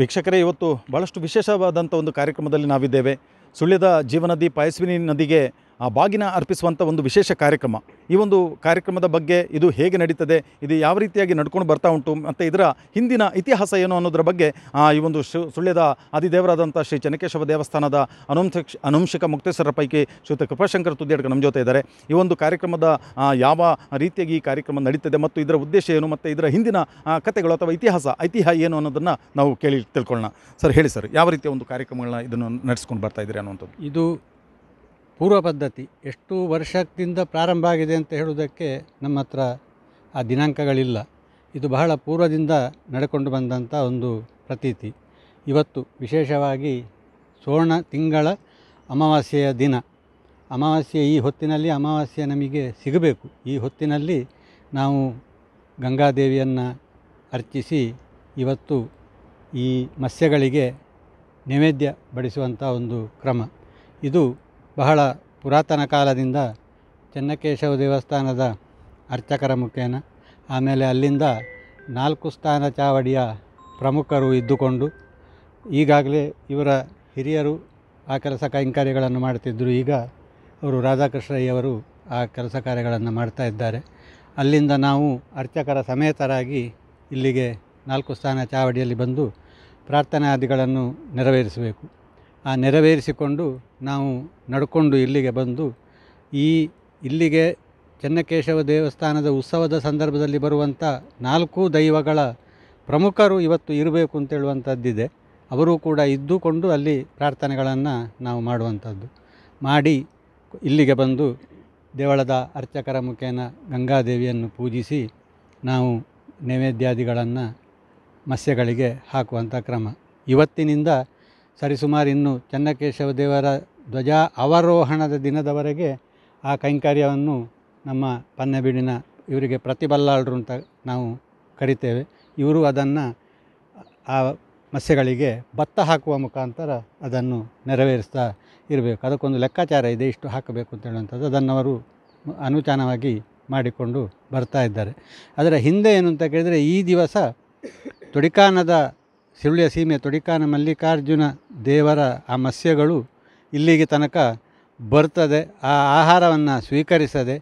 ವೀಕ್ಷಕರೇ ಇವತ್ತು ಭಾಳಷ್ಟು ವಿಶೇಷವಾದಂಥ ಒಂದು ಕಾರ್ಯಕ್ರಮದಲ್ಲಿ ನಾವಿದ್ದೇವೆ ಸುಳ್ಯದ ಜೀವನದಿ ಪಾಯಸ್ವಿನಿ ನದಿಗೆ ಆ ಬಾಗಿನ ಅರ್ಪಿಸುವಂಥ ಒಂದು ವಿಶೇಷ ಕಾರ್ಯಕ್ರಮ ಈ ಒಂದು ಕಾರ್ಯಕ್ರಮದ ಬಗ್ಗೆ ಇದು ಹೇಗೆ ನಡೀತದೆ ಇದು ಯಾವ ರೀತಿಯಾಗಿ ನಡ್ಕೊಂಡು ಬರ್ತಾ ಉಂಟು ಮತ್ತು ಇದರ ಹಿಂದಿನ ಇತಿಹಾಸ ಏನು ಅನ್ನೋದ್ರ ಬಗ್ಗೆ ಈ ಒಂದು ಶು ಸುಳ್ಯದ ಆದಿದೇವರಾದಂಥ ಶ್ರೀ ಚನ್ನಕೇಶವ ದೇವಸ್ಥಾನದ ಅನುಂಶಕ್ಷ ಅನುಂಶಿಕ ಮುಕ್ತೇಶ್ವರ ಪೈಕಿ ಶ್ರೀತ ಕೃಪಾಶಂಕರ್ ತುದಿಯಡ್ಕ ನಮ್ಮ ಜೊತೆ ಇದ್ದಾರೆ ಈ ಒಂದು ಕಾರ್ಯಕ್ರಮದ ಯಾವ ರೀತಿಯಾಗಿ ಈ ಕಾರ್ಯಕ್ರಮ ನಡೀತದೆ ಮತ್ತು ಇದರ ಉದ್ದೇಶ ಏನು ಮತ್ತು ಇದರ ಹಿಂದಿನ ಕಥೆಗಳು ಅಥವಾ ಇತಿಹಾಸ ಐತಿಹ್ಯ ಏನು ಅನ್ನೋದನ್ನು ನಾವು ಕೇಳಿ ತಿಳ್ಕೊಳ್ಳೋಣ ಸರ್ ಹೇಳಿ ಸರ್ ಯಾವ ರೀತಿಯ ಒಂದು ಕಾರ್ಯಕ್ರಮಗಳನ್ನ ಇದನ್ನು ನಡೆಸ್ಕೊಂಡು ಬರ್ತಾ ಇದ್ದೀರಿ ಅನ್ನುವಂಥದ್ದು ಇದು ಪೂರ್ವ ಪದ್ಧತಿ ಎಷ್ಟು ವರ್ಷದಿಂದ ಪ್ರಾರಂಭ ಆಗಿದೆ ಅಂತ ಹೇಳುವುದಕ್ಕೆ ನಮ್ಮ ಹತ್ರ ಆ ದಿನಾಂಕಗಳಿಲ್ಲ ಇದು ಬಹಳ ಪೂರ್ವದಿಂದ ನಡೆಕೊಂಡು ಬಂದಂಥ ಒಂದು ಪ್ರತೀತಿ ಇವತ್ತು ವಿಶೇಷವಾಗಿ ಸೋರ್ಣ ತಿಂಗಳ ಅಮಾವಾಸ್ಯೆಯ ದಿನ ಅಮಾವಾಸ್ಯೆ ಈ ಹೊತ್ತಿನಲ್ಲಿ ಅಮಾವಾಸ್ಯೆ ನಮಗೆ ಸಿಗಬೇಕು ಈ ಹೊತ್ತಿನಲ್ಲಿ ನಾವು ಗಂಗಾದೇವಿಯನ್ನು ಅರ್ಚಿಸಿ ಇವತ್ತು ಈ ಮತ್ಸ್ಯಗಳಿಗೆ ನೈವೇದ್ಯ ಬಡಿಸುವಂಥ ಒಂದು ಕ್ರಮ ಇದು ಬಹಳ ಪುರಾತನ ಕಾಲದಿಂದ ಚೆನ್ನಕೇಶವ ದೇವಸ್ಥಾನದ ಅರ್ಚಕರ ಮುಖೇನ ಆಮೇಲೆ ಅಲ್ಲಿಂದ ನಾಲ್ಕು ಸ್ಥಾನ ಚಾವಡಿಯ ಪ್ರಮುಖರು ಇದ್ದುಕೊಂಡು ಈಗಾಗಲೇ ಇವರ ಹಿರಿಯರು ಆ ಕೆಲಸ ಕೈಂಕಾರ್ಯಗಳನ್ನು ಮಾಡ್ತಿದ್ದರು ಈಗ ಅವರು ರಾಧಾಕೃಷ್ಣಯ್ಯವರು ಆ ಕೆಲಸ ಕಾರ್ಯಗಳನ್ನು ಮಾಡ್ತಾ ಇದ್ದಾರೆ ಅಲ್ಲಿಂದ ನಾವು ಅರ್ಚಕರ ಸಮೇತರಾಗಿ ಇಲ್ಲಿಗೆ ನಾಲ್ಕು ಸ್ಥಾನ ಚಾವಡಿಯಲ್ಲಿ ಬಂದು ಪ್ರಾರ್ಥನಾದಿಗಳನ್ನು ನೆರವೇರಿಸಬೇಕು ಆ ನೆರವೇರಿಸಿಕೊಂಡು ನಾವು ನಡ್ಕೊಂಡು ಇಲ್ಲಿಗೆ ಬಂದು ಈ ಇಲ್ಲಿಗೆ ಚೆನ್ನಕೇಶವ ದೇವಸ್ಥಾನದ ಉತ್ಸವದ ಸಂದರ್ಭದಲ್ಲಿ ಬರುವಂಥ ನಾಲ್ಕು ದೈವಗಳ ಪ್ರಮುಖರು ಇವತ್ತು ಇರಬೇಕು ಅಂತೇಳುವಂಥದ್ದಿದೆ ಅವರು ಕೂಡ ಇದ್ದುಕೊಂಡು ಅಲ್ಲಿ ಪ್ರಾರ್ಥನೆಗಳನ್ನು ನಾವು ಮಾಡುವಂಥದ್ದು ಮಾಡಿ ಇಲ್ಲಿಗೆ ಬಂದು ದೇವಳದ ಅರ್ಚಕರ ಮುಖೇನ ಗಂಗಾದೇವಿಯನ್ನು ಪೂಜಿಸಿ ನಾವು ನೈವೇದ್ಯಾದಿಗಳನ್ನು ಮತ್ಸ್ಯಗಳಿಗೆ ಹಾಕುವಂಥ ಕ್ರಮ ಇವತ್ತಿನಿಂದ ಸರಿಸುಮಾರು ಇನ್ನು ಚನ್ನಕೇಶವ ದೇವರ ಧ್ವಜ ಅವರೋಹಣದ ದಿನದವರೆಗೆ ಆ ಕೈಂಕರ್ಯವನ್ನು ನಮ್ಮ ಪನ್ನಬೀಡಿನ ಇವರಿಗೆ ಪ್ರತಿಬಲ್ಲಾಳರು ಅಂತ ನಾವು ಕರಿತೇವೆ ಇವರು ಅದನ್ನು ಆ ಮಸ್ಯಗಳಿಗೆ ಭತ್ತ ಹಾಕುವ ಮುಖಾಂತರ ಅದನ್ನು ನೆರವೇರಿಸ್ತಾ ಇರಬೇಕು ಅದಕ್ಕೊಂದು ಲೆಕ್ಕಾಚಾರ ಇದೆ ಇಷ್ಟು ಹಾಕಬೇಕು ಅಂತ ಹೇಳುವಂಥದ್ದು ಅದನ್ನು ಅವರು ಅನುಚಾನವಾಗಿ ಮಾಡಿಕೊಂಡು ಬರ್ತಾ ಇದ್ದಾರೆ ಅದರ ಹಿಂದೆ ಏನು ಅಂತ ಕೇಳಿದರೆ ಈ ದಿವಸ ತುಡಿಕಾನದ ಸುಳ್ಯ ಸೀಮೆ ತೊಡಿಕಾನ ಮಲ್ಲಿಕಾರ್ಜುನ ದೇವರ ಆ ಮತ್ಸ್ಯಗಳು ಇಲ್ಲಿಗೆ ತನಕ ಬರ್ತದೆ ಆ ಆಹಾರವನ್ನು ಸ್ವೀಕರಿಸದೆ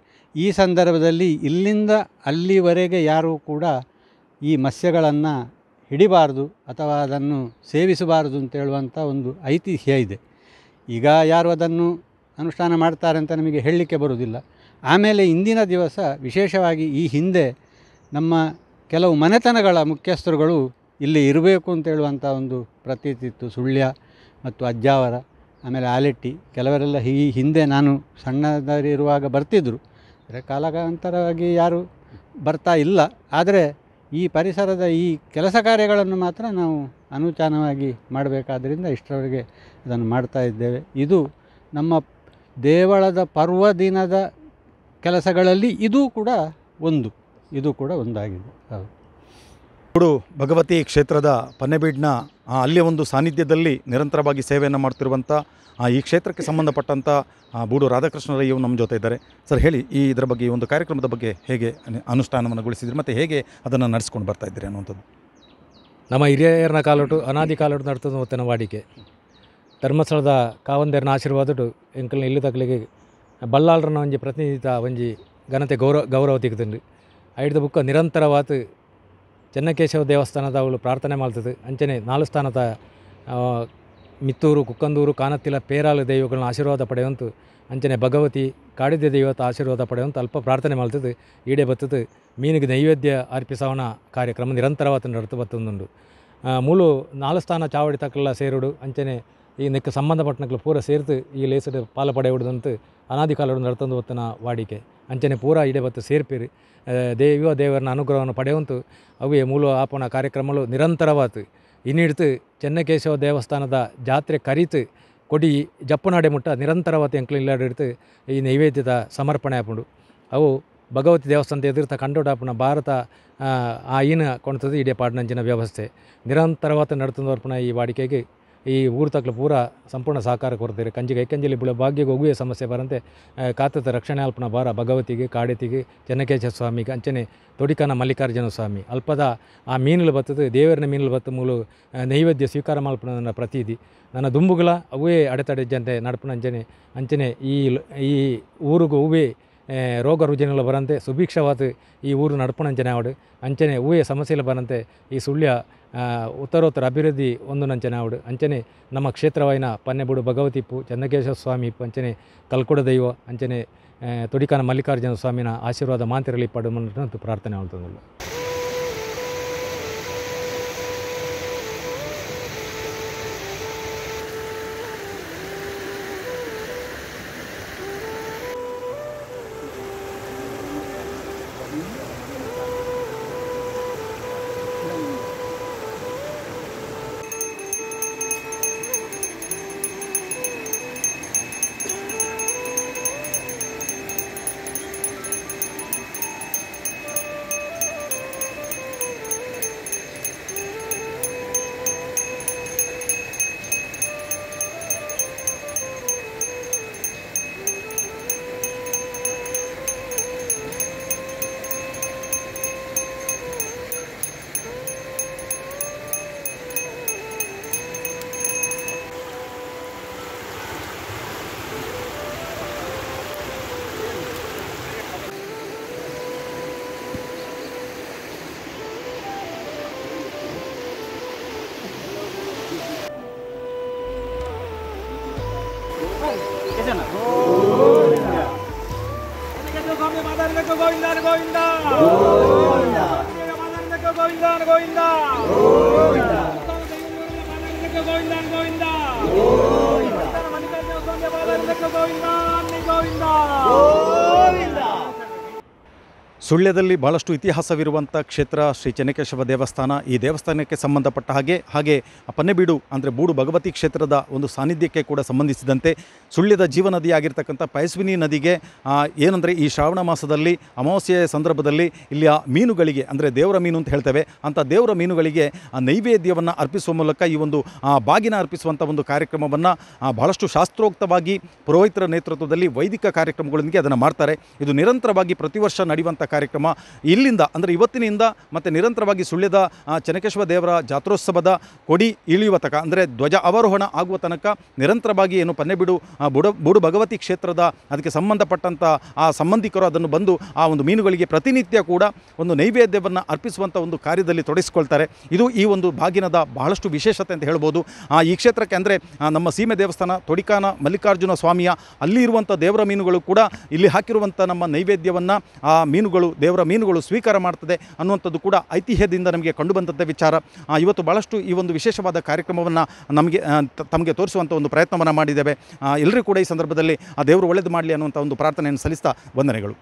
ಈ ಸಂದರ್ಭದಲ್ಲಿ ಇಲ್ಲಿಂದ ಅಲ್ಲಿವರೆಗೆ ಯಾರೂ ಕೂಡ ಈ ಮತ್ಸ್ಯಗಳನ್ನು ಹಿಡಿಬಾರ್ದು ಅಥವಾ ಅದನ್ನು ಸೇವಿಸಬಾರದು ಅಂತ ಹೇಳುವಂಥ ಒಂದು ಐತಿಹ್ಯ ಇದೆ ಈಗ ಯಾರು ಅದನ್ನು ಅನುಷ್ಠಾನ ಮಾಡ್ತಾರೆ ಅಂತ ನಮಗೆ ಹೇಳಲಿಕ್ಕೆ ಬರುವುದಿಲ್ಲ ಆಮೇಲೆ ಇಂದಿನ ದಿವಸ ವಿಶೇಷವಾಗಿ ಈ ಹಿಂದೆ ನಮ್ಮ ಕೆಲವು ಮನೆತನಗಳ ಮುಖ್ಯಸ್ಥರುಗಳು ಇಲ್ಲಿ ಇರಬೇಕು ಅಂತ ಹೇಳುವಂಥ ಒಂದು ಪ್ರತೀತಿ ಇತ್ತು ಸುಳ್ಯ ಮತ್ತು ಅಜ್ಜಾವರ ಆಮೇಲೆ ಆಲೆಟ್ಟಿ ಕೆಲವರೆಲ್ಲ ಈ ಹಿಂದೆ ನಾನು ಸಣ್ಣದಾರಿ ಬರ್ತಿದ್ದರು ಅಂದರೆ ಕಾಲಕಾಂತರವಾಗಿ ಯಾರು ಬರ್ತಾ ಇಲ್ಲ ಆದರೆ ಈ ಪರಿಸರದ ಈ ಕೆಲಸ ಕಾರ್ಯಗಳನ್ನು ಮಾತ್ರ ನಾವು ಅನುಚಾನವಾಗಿ ಮಾಡಬೇಕಾದ್ದರಿಂದ ಇಷ್ಟರವರೆಗೆ ಅದನ್ನು ಮಾಡ್ತಾ ಇದ್ದೇವೆ ಇದು ನಮ್ಮ ದೇವಳದ ಪರ್ವ ದಿನದ ಕೆಲಸಗಳಲ್ಲಿ ಇದೂ ಕೂಡ ಒಂದು ಇದು ಕೂಡ ಒಂದಾಗಿದೆ ಹೌದು ಬುಡು ಭಗವತಿ ಕ್ಷೇತ್ರದ ಪನ್ನೆಬೀಡ್ನ ಅಲ್ಲಿಯ ಒಂದು ಸಾನ್ನಿಧ್ಯದಲ್ಲಿ ನಿರಂತರವಾಗಿ ಸೇವೆಯನ್ನು ಮಾಡ್ತಿರುವಂಥ ಈ ಕ್ಷೇತ್ರಕ್ಕೆ ಸಂಬಂಧಪಟ್ಟಂಥ ಬೂಡು ರಾಧಾಕೃಷ್ಣರಯ್ಯವು ನಮ್ಮ ಜೊತೆ ಇದ್ದಾರೆ ಸರ್ ಹೇಳಿ ಈ ಇದರ ಬಗ್ಗೆ ಈ ಒಂದು ಕಾರ್ಯಕ್ರಮದ ಬಗ್ಗೆ ಹೇಗೆ ಅನುಷ್ಠಾನವನ್ನು ಮತ್ತು ಹೇಗೆ ಅದನ್ನು ನಡೆಸ್ಕೊಂಡು ಬರ್ತಾ ಇದ್ದೀರಿ ಅನ್ನುವಂಥದ್ದು ನಮ್ಮ ಹಿರಿಯರನ್ನ ಕಾಲೋಟು ಅನಾದಿ ಕಾಲೋಟು ನಡೆಸೋದು ವಾಡಿಕೆ ಧರ್ಮಸ್ಥಳದ ಕಾವಂದೇರನ ಆಶೀರ್ವಾದಟು ಎಂಕಲ್ನ ಇಲ್ಲಿ ತಕ್ಕಲಿಗೆ ಬಲ್ಲಾಳರನ್ನ ಒಂಜಿ ಪ್ರತಿನಿಧಿತ ಒಂಜಿ ಘನತೆ ಗೌರವ ಗೌರವ ತೆಗೆದು ಐಡ್ದ ಬುಕ್ಕ ನಿರಂತರವಾದ ಚೆನ್ನಕೇಶವ ದೇವಸ್ಥಾನದ ಅವಳು ಪ್ರಾರ್ಥನೆ ಮಾಡ್ತದೆ ಅಂಚನೆ ನಾಲ್ಕು ಸ್ಥಾನದ ಮಿತ್ತೂರು ಕುಕ್ಕಂದೂರು ಕಾನತ್ತಿಲ ಪೇರಾಲ ದೇವಿಗಳನ್ನ ಆಶೀರ್ವಾದ ಪಡೆಯುವಂತು ಅಂಚನೆ ಭಗವತಿ ಕಾಡಿದ್ಯ ದೇವತ ಆಶೀರ್ವಾದ ಪಡೆಯುವಂತ ಅಲ್ಪ ಪ್ರಾರ್ಥನೆ ಮಾಡ್ತದೆ ಈಡೆ ಬತ್ತದೆ ಮೀನಿಗೆ ನೈವೇದ್ಯ ಅರ್ಪಿಸೋಣ ಕಾರ್ಯಕ್ರಮ ನಿರಂತರವಾದ ನಡೆದು ಬತ್ತೊಂದುಂಡು ಮೂಲು ನಾಲ್ಕು ಸ್ಥಾನ ಚಾವಡಿ ತಕ್ಕಲ್ಲ ಸೇರುಡು ಅಂಚನೆ ಈ ನೆಕ್ಕ ಸಂಬಂಧಪಟ್ಟನಕ್ಲು ಪೂರ ಸೇರ್ತು ಈ ಲೇಸಡ್ ಪಾಲ ಪಡೆಯುವುದಂತು ಅನಾದಿ ಕಾಲ ನಡೆತಂದು ಹೊತ್ತಿನ ವಾಡಿಕೆ ಅಂಚನೆ ಪೂರ ಇಡೆ ಬತ್ತು ದೇವಿಯೋ ದೇವರನ್ನ ಅನುಗ್ರಹವನ್ನು ಪಡೆಯುವಂತು ಅವೇ ಮೂಲ ಆಪಣ ಕಾರ್ಯಕ್ರಮಗಳು ನಿರಂತರವಾತು ಇನ್ನಿಡ್ತು ಚೆನ್ನಕೇಶವ ದೇವಸ್ಥಾನದ ಜಾತ್ರೆ ಕರೀತು ಕೊಡಿ ಜಪ್ಪನಾಡೆ ಮುಟ್ಟ ನಿರಂತರವಾದ ಇಲ್ಲಾಡಿಡ್ತು ಈ ನೈವೇದ್ಯದ ಸಮರ್ಪಣೆ ಆಪುಂಡು ಅವು ಭಗವತಿ ದೇವಸ್ಥಾನದ ಎದುರ್ತ ಕಂಡೋಡಾಪಣ ಭಾರತ ಆ ಈನ ಕೊಣ್ತದೆ ಇಡೀ ಪಾಡ್ನಂಜಿನ ವ್ಯವಸ್ಥೆ ನಿರಂತರವಾದ ನಡೆತದವರ್ಪಣ ಈ ವಾಡಿಕೆಗೆ ಈ ಊರು ತಕ್ಕಲು ಪೂರ ಸಂಪೂರ್ಣ ಸಹಕಾರ ಕೊರತೆ ಕಂಜಿಗೆ ಕಂಜಲಿ ಬುಳೆ ಭಾಗ್ಯಗೆ ಹೋಗುವ ಸಮಸ್ಯೆ ಬರಂತೆ ಕಾತದ ರಕ್ಷಣೆ ಅಲ್ಪನ ಬಾರ ಭಗವತಿಗೆ ಕಾಡೆತಿಗೆ ಚೆನ್ನಕೇಶ ಸ್ವಾಮಿಗೆ ಅಂಚನೆ ತೊಡಿಕನ ಮಲ್ಲಿಕಾರ್ಜುನ ಸ್ವಾಮಿ ಅಲ್ಪದ ಆ ಮೀನುಲು ಬತ್ತದು ದೇವರನ ಮೀನುಲು ಬತ್ತ ಮೂಲ ನೈವೇದ್ಯ ಸ್ವೀಕಾರ ಮಾಲ್ಪನ ನನ್ನ ಪ್ರತೀದಿ ನನ್ನ ದುಂಬುಗಳ ಅವೇ ಜನತೆ ನಡಪನ ಅಂಚನೆ ಅಂಚನೆ ಈ ಈ ಊರಿಗೂ ಹೂವೇ ರೋಗ ರುಜಿನಲ್ಲಿ ಬರಂತೆ ಸುಭಿಕ್ಷವಾದ ಈ ಊರು ನಡ್ಪಣಂಚನೆ ಅವಡು ಅಂಚನೆ ಹೂವೆ ಸಮಸ್ಯೆಯಲ್ಲಿ ಬರಂತೆ ಈ ಸುಳ್ಯ ಉತ್ತರೋತ್ತರ ಅಭಿವೃದ್ಧಿ ಒಂದು ಆವಡು ಅಂಚನೆ ನಮ್ಮ ಕ್ಷೇತ್ರವಾಯಿನ ಪನ್ನೆಬುಡು ಭಗವತಿಪ್ಪು ಚಂದ್ರಕೇಶ್ವರ ಸ್ವಾಮಿ ಅಂಚನೆ ಕಲ್ಕುಡ ದೈವ ಅಂಚನೆ ತುಡಿಕಾನ ಮಲ್ಲಿಕಾರ್ಜುನ ಸ್ವಾಮಿನ ಆಶೀರ್ವಾದ ಮಾಂತಿರಲಿ ಪಡು ಪ್ರಾರ್ಥನೆ ಮಾಡ್ತಾ గోవిందాను గోవిందా మదనక గోవిందాను గోవిందా మదనక గోవిందాను గోవిందా మణికంఠ ಸುಳ್ಯದಲ್ಲಿ ಬಹಳಷ್ಟು ಇತಿಹಾಸವಿರುವಂಥ ಕ್ಷೇತ್ರ ಶ್ರೀ ಚೆನ್ನಕೇಶವ ದೇವಸ್ಥಾನ ಈ ದೇವಸ್ಥಾನಕ್ಕೆ ಸಂಬಂಧಪಟ್ಟ ಹಾಗೆ ಹಾಗೆ ಪನ್ನೆಬೀಡು ಅಂದರೆ ಬೂಡು ಭಗವತಿ ಕ್ಷೇತ್ರದ ಒಂದು ಸಾನ್ನಿಧ್ಯಕ್ಕೆ ಕೂಡ ಸಂಬಂಧಿಸಿದಂತೆ ಸುಳ್ಯದ ಜೀವ ನದಿಯಾಗಿರ್ತಕ್ಕಂಥ ಪಯಸ್ವಿನಿ ನದಿಗೆ ಏನಂದರೆ ಈ ಶ್ರಾವಣ ಮಾಸದಲ್ಲಿ ಅಮಾವಾಸ್ಯೆಯ ಸಂದರ್ಭದಲ್ಲಿ ಇಲ್ಲಿಯ ಮೀನುಗಳಿಗೆ ಅಂದರೆ ದೇವರ ಮೀನು ಅಂತ ಹೇಳ್ತೇವೆ ಅಂಥ ದೇವರ ಮೀನುಗಳಿಗೆ ನೈವೇದ್ಯವನ್ನು ಅರ್ಪಿಸುವ ಮೂಲಕ ಈ ಒಂದು ಬಾಗಿನ ಅರ್ಪಿಸುವಂಥ ಒಂದು ಕಾರ್ಯಕ್ರಮವನ್ನು ಬಹಳಷ್ಟು ಶಾಸ್ತ್ರೋಕ್ತವಾಗಿ ಪುರೋಹಿತರ ನೇತೃತ್ವದಲ್ಲಿ ವೈದಿಕ ಕಾರ್ಯಕ್ರಮಗಳೊಂದಿಗೆ ಅದನ್ನು ಮಾಡ್ತಾರೆ ಇದು ನಿರಂತರವಾಗಿ ಪ್ರತಿ ವರ್ಷ ನಡೆಯುವಂಥ ಕಾರ್ಯಕ್ರಮ ಇಲ್ಲಿಂದ ಅಂದರೆ ಇವತ್ತಿನಿಂದ ಮತ್ತು ನಿರಂತರವಾಗಿ ಸುಳ್ಯದ ಚನಕೇಶ್ವರ ದೇವರ ಜಾತ್ರೋತ್ಸವದ ಕೊಡಿ ಇಳಿಯುವ ತನಕ ಅಂದರೆ ಧ್ವಜ ಅವರೋಹಣ ಆಗುವ ತನಕ ನಿರಂತರವಾಗಿ ಏನು ಪನ್ನೆಬಿಡು ಬುಡ ಬುಡು ಭಗವತಿ ಕ್ಷೇತ್ರದ ಅದಕ್ಕೆ ಸಂಬಂಧಪಟ್ಟಂಥ ಆ ಸಂಬಂಧಿಕರು ಅದನ್ನು ಬಂದು ಆ ಒಂದು ಮೀನುಗಳಿಗೆ ಪ್ರತಿನಿತ್ಯ ಕೂಡ ಒಂದು ನೈವೇದ್ಯವನ್ನು ಅರ್ಪಿಸುವಂಥ ಒಂದು ಕಾರ್ಯದಲ್ಲಿ ತೊಡಗಿಸಿಕೊಳ್ತಾರೆ ಇದು ಈ ಒಂದು ಬಾಗಿನದ ಬಹಳಷ್ಟು ವಿಶೇಷತೆ ಅಂತ ಹೇಳ್ಬೋದು ಈ ಕ್ಷೇತ್ರಕ್ಕೆ ಅಂದರೆ ನಮ್ಮ ಸೀಮೆ ದೇವಸ್ಥಾನ ತೊಡಿಕಾನ ಮಲ್ಲಿಕಾರ್ಜುನ ಸ್ವಾಮಿಯ ಅಲ್ಲಿ ಇರುವಂಥ ದೇವರ ಮೀನುಗಳು ಕೂಡ ಇಲ್ಲಿ ಹಾಕಿರುವಂಥ ನಮ್ಮ ನೈವೇದ್ಯವನ್ನು ಆ ಮೀನುಗಳು ಮೀನುಗಳು ದೇವರ ಮೀನುಗಳು ಸ್ವೀಕಾರ ಮಾಡ್ತದೆ ಅನ್ನುವಂಥದ್ದು ಕೂಡ ಐತಿಹ್ಯದಿಂದ ನಮಗೆ ಕಂಡುಬಂದಂಥ ವಿಚಾರ ಇವತ್ತು ಭಾಳಷ್ಟು ಈ ಒಂದು ವಿಶೇಷವಾದ ಕಾರ್ಯಕ್ರಮವನ್ನು ನಮಗೆ ತಮಗೆ ತೋರಿಸುವಂಥ ಒಂದು ಪ್ರಯತ್ನವನ್ನು ಮಾಡಿದ್ದೇವೆ ಎಲ್ಲರೂ ಕೂಡ ಈ ಸಂದರ್ಭದಲ್ಲಿ ಆ ದೇವರು ಒಳ್ಳೇದು ಮಾಡಲಿ ಅನ್ನುವಂಥ ಒಂದು ಪ್ರಾರ್ಥನೆಯನ್ನು ಸಲ್ಲಿಸ್ತಾ ವಂದನೆಗಳು